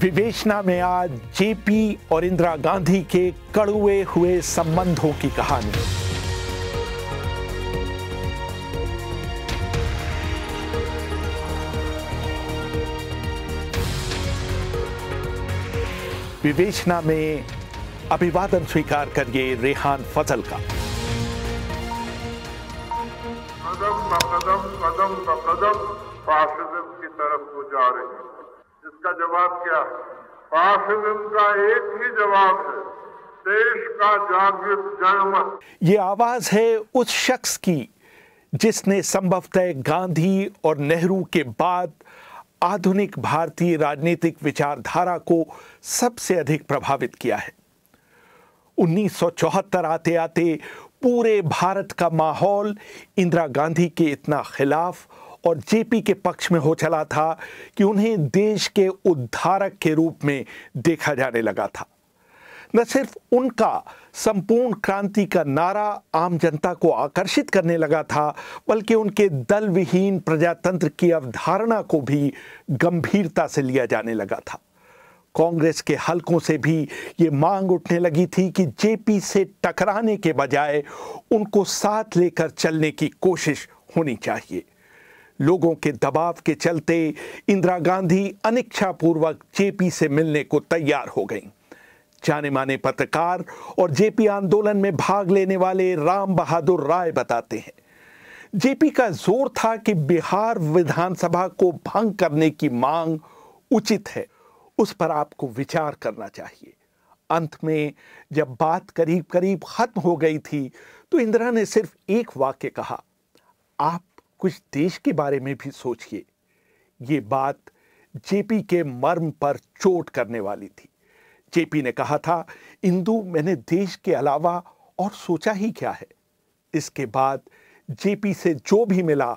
विवेचना में आज जेपी और इंदिरा गांधी के कड़ुए हुए संबंधों की कहानी विवेचना में अभिवादन स्वीकार करिए रेहान फजल का कदम कदम कदम कदम फासिज्म की तरफ को जा रहे हैं इसका जवाब क्या फासिज्म का एक ही जवाब है देश का जागृत जनमत ये आवाज है उस शख्स की जिसने संभवतः गांधी और नेहरू के बाद आधुनिक भारतीय राजनीतिक विचारधारा को सबसे अधिक प्रभावित किया है 1974 आते आते पूरे भारत का माहौल इंदिरा गांधी के इतना खिलाफ और जेपी के पक्ष में हो चला था कि उन्हें देश के उद्धारक के रूप में देखा जाने लगा था न सिर्फ उनका संपूर्ण क्रांति का नारा आम जनता को आकर्षित करने लगा था बल्कि उनके दल विहीन प्रजातंत्र की अवधारणा को भी गंभीरता से लिया जाने लगा था कांग्रेस के हलकों से भी ये मांग उठने लगी थी कि जेपी से टकराने के बजाय उनको साथ लेकर चलने की कोशिश होनी चाहिए लोगों के दबाव के चलते इंदिरा गांधी अनिच्छापूर्वक जेपी से मिलने को तैयार हो गईं जाने माने पत्रकार और जेपी आंदोलन में भाग लेने वाले राम बहादुर राय बताते हैं जेपी का जोर था कि बिहार विधानसभा को भंग करने की मांग उचित है उस पर आपको विचार करना चाहिए अंत में जब बात करीब करीब खत्म हो गई थी तो इंदिरा ने सिर्फ एक वाक्य कहा आप कुछ देश के बारे में भी सोचिए ये बात जेपी के मर्म पर चोट करने वाली थी जेपी ने कहा था इंदू मैंने देश के अलावा और सोचा ही क्या है इसके बाद जेपी से जो भी मिला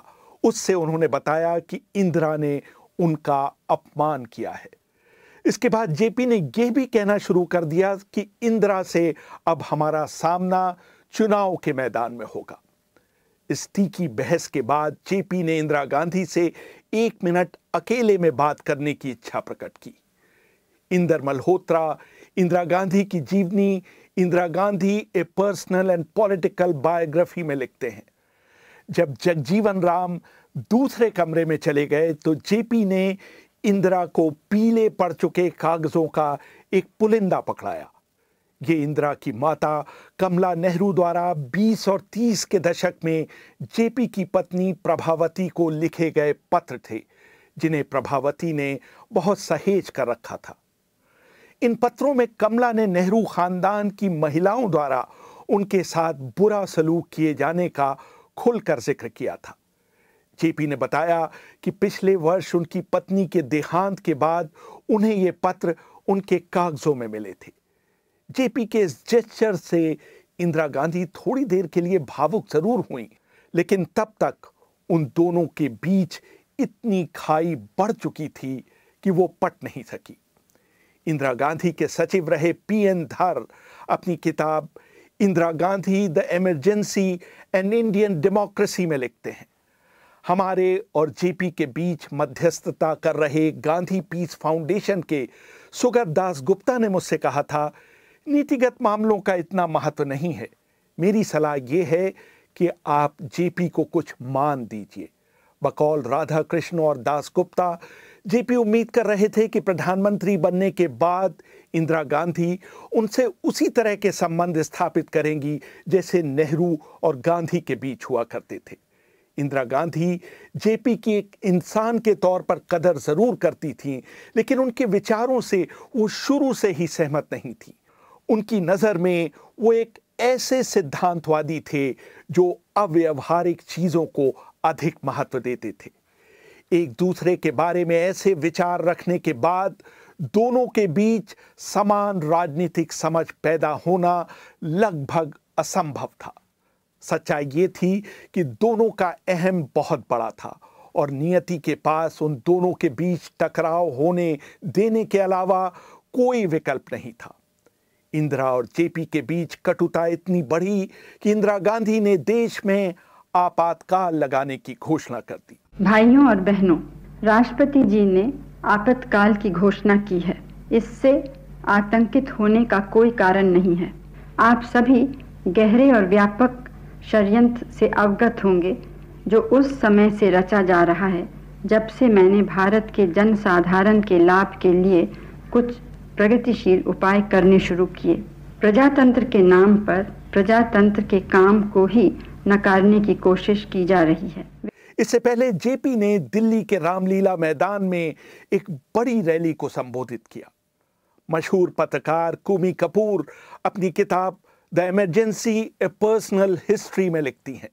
उससे उन्होंने बताया कि इंदिरा ने उनका अपमान किया है इसके बाद जेपी ने यह भी कहना शुरू कर दिया कि इंदिरा से अब हमारा सामना चुनाव के मैदान में होगा इस तीखी बहस के बाद जेपी ने इंदिरा गांधी से एक मिनट अकेले में बात करने की इच्छा प्रकट की इंदर मल्होत्रा इंदिरा गांधी की जीवनी Indira Gandhi a personal and political biography में लिखते हैं जब जगजीवन राम दूसरे कमरे में चले गए तो जेपी ने इंदिरा को पीले पड़ चुके कागज़ों का एक पुलिंदा पकड़ाया ये इंदिरा की माता कमला नेहरू द्वारा 20 और 30 के दशक में जेपी की पत्नी प्रभावती को लिखे गए पत्र थे जिन्हें प्रभावती ने बहुत सहेज कर रखा था इन पत्रों में कमला ने नेहरू खानदान की महिलाओं द्वारा उनके साथ बुरा सलूक किए जाने का खुलकर जिक्र किया था जेपी ने बताया कि पिछले वर्ष उनकी पत्नी के देहांत के बाद उन्हें ये पत्र उनके कागजों में मिले थे जेपी के इस जेस्चर से इंदिरा गांधी थोड़ी देर के लिए भावुक जरूर हुई लेकिन तब तक उन दोनों के बीच इतनी खाई बढ़ चुकी थी कि वो पट नहीं सकी इंदिरा गांधी के सचिव रहे पी एन धर अपनी किताब Indira Gandhi the emergency and Indian democracy में लिखते हैं हमारे और जेपी के बीच मध्यस्थता कर रहे गांधी पीस फाउंडेशन के सुगर दास गुप्ता ने मुझसे कहा था नीतिगत मामलों का इतना महत्व नहीं है मेरी सलाह ये है कि आप जेपी को कुछ मान दीजिए बकौल राधा कृष्ण और दास गुप्ता जेपी उम्मीद कर रहे थे कि प्रधानमंत्री बनने के बाद इंदिरा गांधी उनसे उसी तरह के संबंध स्थापित करेंगी जैसे नेहरू और गांधी के बीच हुआ करते थे इंदिरा गांधी जेपी की एक इंसान के तौर पर कदर ज़रूर करती थीं लेकिन उनके विचारों से वो शुरू से ही सहमत नहीं थी उनकी नज़र में वो एक ऐसे सिद्धांतवादी थे जो अव्यवहारिक चीज़ों को अधिक महत्व देते थे एक दूसरे के बारे में ऐसे विचार रखने के बाद दोनों के बीच समान राजनीतिक समझ पैदा होना लगभग असंभव था सच्चाई ये थी कि दोनों का अहम बहुत बड़ा था और नियति के पास उन दोनों के बीच टकराव होने देने के अलावा कोई विकल्प नहीं था इंदिरा और जेपी के बीच कटुता इतनी बढ़ी कि इंदिरा गांधी ने देश में आपातकाल लगाने की घोषणा कर दी भाइयों और बहनों राष्ट्रपति जी ने आपातकाल की घोषणा की है इससे आतंकित होने का कोई कारण नहीं है आप सभी गहरे और व्यापक षडयंत्र से अवगत होंगे जो उस समय से रचा जा रहा है जब से मैंने भारत के जनसाधारण के लाभ के लिए कुछ प्रगतिशील उपाय करने शुरू किए प्रजातंत्र के नाम पर प्रजातंत्र के काम को ही नकारने की कोशिश की जा रही है इससे पहले जेपी ने दिल्ली के रामलीला मैदान में एक बड़ी रैली को संबोधित किया मशहूर पत्रकार कुमी कपूर अपनी किताब the emergency a personal history में लिखती हैं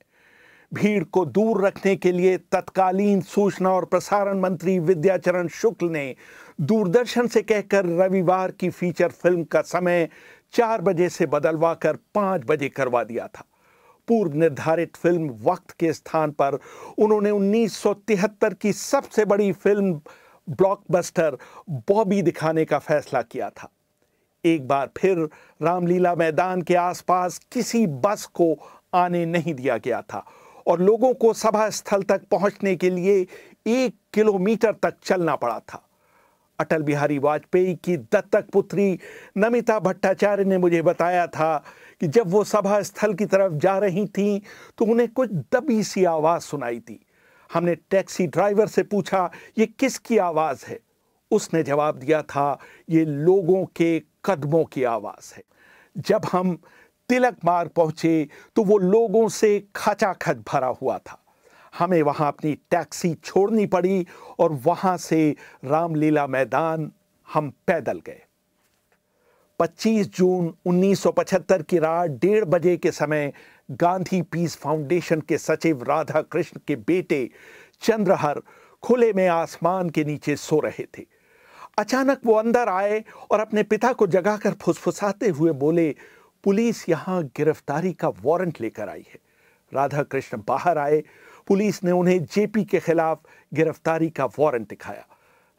भीड़ को दूर रखने के लिए तत्कालीन सूचना और प्रसारण मंत्री विद्याचरण शुक्ल ने दूरदर्शन से कहकर रविवार की फीचर फिल्म का समय चार बजे से बदलवा कर पाँच बजे करवा दिया था पूर्व निर्धारित फिल्म वक्त के स्थान पर उन्होंने 1973 की सबसे बड़ी फिल्म ब्लॉकबस्टर बॉबी दिखाने का फैसला किया था एक बार फिर रामलीला मैदान के आसपास किसी बस को आने नहीं दिया गया था और लोगों को सभा स्थल तक पहुंचने के लिए एक किलोमीटर तक चलना पड़ा था अटल बिहारी वाजपेयी की दत्तक पुत्री नमिता भट्टाचार्य ने मुझे बताया था कि जब वो सभा स्थल की तरफ जा रही थीं तो उन्हें कुछ दबी सी आवाज़ सुनाई थी हमने टैक्सी ड्राइवर से पूछा ये किसकी आवाज़ है उसने जवाब दिया था ये लोगों के कदमों की आवाज़ है जब हम तिलक मार्ग पहुंचे तो वो लोगों से खचाखच भरा हुआ था हमें वहां अपनी टैक्सी छोड़नी पड़ी और वहां से रामलीला मैदान हम पैदल गए 25 जून 1975 की रात डेढ़ बजे के समय गांधी पीस फाउंडेशन के सचिव राधा कृष्ण के बेटे चंद्रहर खुले में आसमान के नीचे सो रहे थे अचानक वो अंदर आए और अपने पिता को जगाकर फुसफुसाते हुए बोले पुलिस यहाँ गिरफ्तारी का वारंट लेकर आई है राधा कृष्ण बाहर आए पुलिस ने उन्हें जेपी के खिलाफ गिरफ्तारी का वारंट दिखाया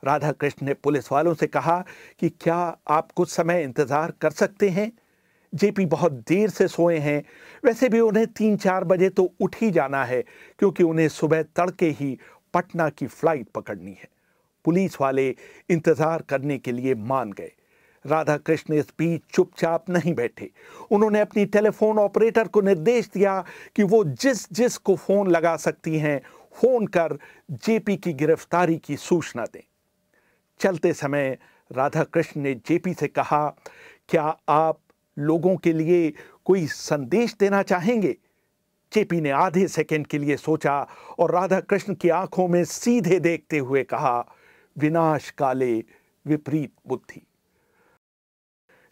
राधा कृष्ण ने पुलिस वालों से कहा कि क्या आप कुछ समय इंतज़ार कर सकते हैं जेपी बहुत देर से सोए हैं वैसे भी उन्हें तीन चार बजे तो उठ ही जाना है क्योंकि उन्हें सुबह तड़के ही पटना की फ्लाइट पकड़नी है पुलिस वाले इंतज़ार करने के लिए मान गए राधा कृष्ण इस बीच चुपचाप नहीं बैठे उन्होंने अपनी टेलीफोन ऑपरेटर को निर्देश दिया कि वो जिस जिस को फ़ोन लगा सकती हैं फ़ोन कर जेपी की गिरफ्तारी की सूचना दें चलते समय राधा कृष्ण ने जेपी से कहा क्या आप लोगों के लिए कोई संदेश देना चाहेंगे जेपी ने आधे सेकंड के लिए सोचा और राधा कृष्ण की आंखों में सीधे देखते हुए कहा विनाश काले विपरीत बुद्धि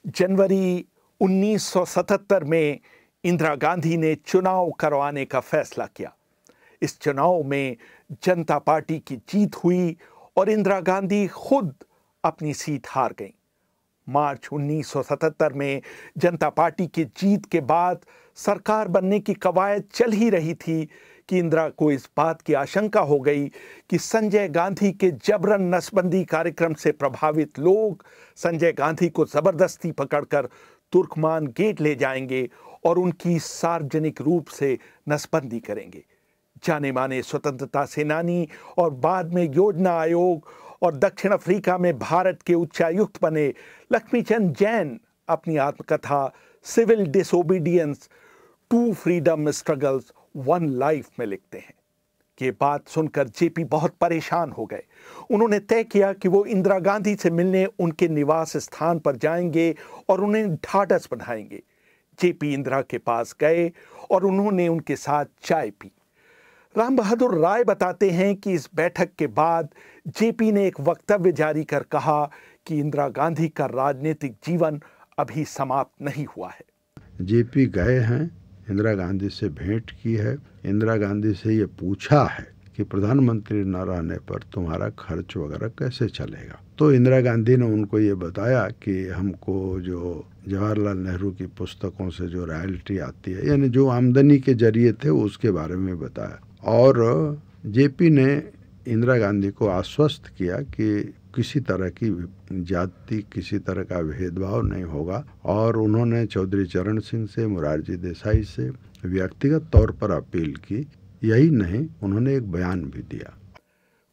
जनवरी 1977 में इंदिरा गांधी ने चुनाव करवाने का फैसला किया इस चुनाव में जनता पार्टी की जीत हुई और इंदिरा गांधी खुद अपनी सीट हार गईं। मार्च 1977 में जनता पार्टी की जीत के बाद सरकार बनने की कवायद चल ही रही थी कि इंदिरा को इस बात की आशंका हो गई कि संजय गांधी के जबरन नसबंदी कार्यक्रम से प्रभावित लोग संजय गांधी को ज़बरदस्ती पकड़कर तुर्कमान गेट ले जाएंगे और उनकी सार्वजनिक रूप से नसबंदी करेंगे जाने माने स्वतंत्रता सेनानी और बाद में योजना आयोग और दक्षिण अफ्रीका में भारत के उच्चायुक्त बने लक्ष्मीचंद जैन अपनी आत्मकथा civil disobedience to freedom struggles one life में लिखते हैं ये बात सुनकर जेपी बहुत परेशान हो गए उन्होंने तय किया कि वो इंदिरा गांधी से मिलने उनके निवास स्थान पर जाएंगे और उन्हें ढाढ़स बढ़ाएंगे जेपी इंदिरा के पास गए और उन्होंने उनके साथ चाय पी राम बहादुर राय बताते हैं कि इस बैठक के बाद जेपी ने एक वक्तव्य जारी कर कहा कि इंदिरा गांधी का राजनीतिक जीवन अभी समाप्त नहीं हुआ है जेपी गए हैं इंदिरा गांधी से भेंट की है इंदिरा गांधी से ये पूछा है कि प्रधानमंत्री न रहने पर तुम्हारा खर्च वगैरह कैसे चलेगा तो इंदिरा गांधी ने उनको ये बताया कि हमको जो जवाहरलाल नेहरू की पुस्तकों से जो रॉयल्टी आती है यानी जो आमदनी के जरिए थे उसके बारे में बताया और जेपी ने इंदिरा गांधी को आश्वस्त किया कि किसी तरह की जाति किसी तरह का भेदभाव नहीं होगा और उन्होंने चौधरी चरण सिंह से मुरारजी देसाई से व्यक्तिगत तौर पर अपील की यही नहीं उन्होंने एक बयान भी दिया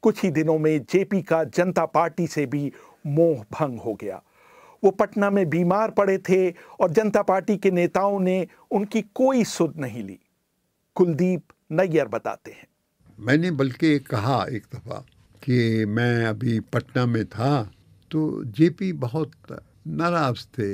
कुछ ही दिनों में जेपी का जनता पार्टी से भी मोह भंग हो गया वो पटना में बीमार पड़े थे और जनता पार्टी के नेताओं ने उनकी कोई सुध नहीं ली कुलदीप नैयर बताते हैं मैंने बल्कि कहा एक दफ़ा कि मैं अभी पटना में था तो जेपी बहुत नाराज थे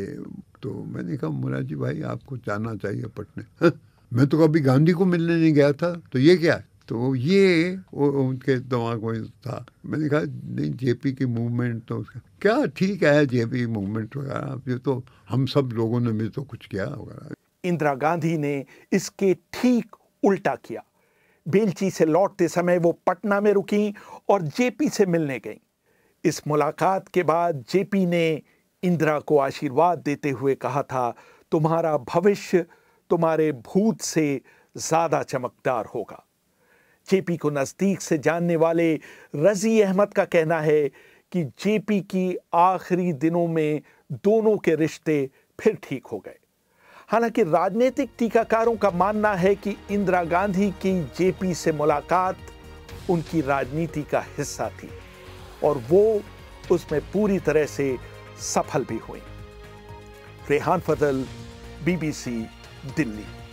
तो मैंने कहा मुराजी भाई आपको जाना चाहिए पटना हाँ, मैं तो कभी गांधी को मिलने नहीं गया था तो ये क्या है तो ये वो उनके दिमाग में था मैंने कहा नहीं जेपी की मूवमेंट तो क्या ठीक है जेपी मूवमेंट वगैरह ये तो हम सब लोगों ने भी तो कुछ किया वगैरह इंदिरा गांधी ने इसके ठीक उल्टा किया बेलची से लौटते समय वो पटना में रुकी और जेपी से मिलने गई इस मुलाकात के बाद जेपी ने इंदिरा को आशीर्वाद देते हुए कहा था तुम्हारा भविष्य तुम्हारे भूत से ज़्यादा चमकदार होगा जेपी को नज़दीक से जानने वाले रज़ी अहमद का कहना है कि जेपी की आखिरी दिनों में दोनों के रिश्ते फिर ठीक हो गए हालांकि राजनीतिक टीकाकारों का मानना है कि इंदिरा गांधी की जेपी से मुलाकात उनकी राजनीति का हिस्सा थी और वो उसमें पूरी तरह से सफल भी हुई रेहान फजल बीबीसी दिल्ली